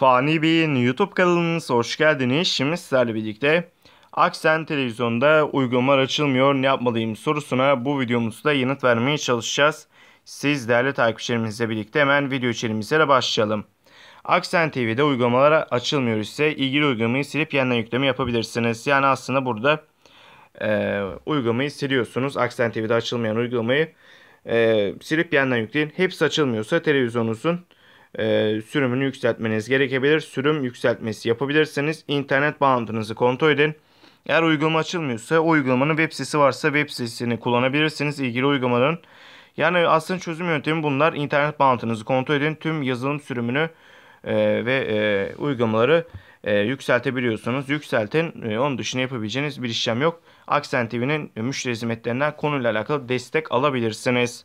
Fani Bey'in YouTube kanalınıza hoş geldiniz. Şimdi sizlerle birlikte Aksen televizyonda uygulamalar açılmıyor ne yapmalıyım sorusuna bu videomuzda yanıt vermeye çalışacağız. Siz değerli takipçilerimizle birlikte hemen video de başlayalım. Aksen TV'de uygulamalar açılmıyor ise ilgili uygulamayı silip yeniden yükleme yapabilirsiniz. Yani aslında burada e, uygulamayı siliyorsunuz. Aksen TV'de açılmayan uygulamayı e, silip yeniden yükleyin. Hepsi açılmıyorsa televizyonunuzun e, sürümünü yükseltmeniz gerekebilir. Sürüm yükseltmesi yapabilirsiniz. İnternet bağlantınızı kontrol edin. Eğer uygulama açılmıyorsa uygulamanın web sitesi varsa web sitesini kullanabilirsiniz ilgili uygulamanın. Yani aslında çözüm yöntemi bunlar. İnternet bağlantınızı kontrol edin. Tüm yazılım sürümünü e, ve e, uygulamaları e, yükseltebiliyorsunuz. Yükseltin. E, onun dışında yapabileceğiniz bir işlem yok. Aksen TV'nin müşteri hizmetlerinden konuyla alakalı destek alabilirsiniz.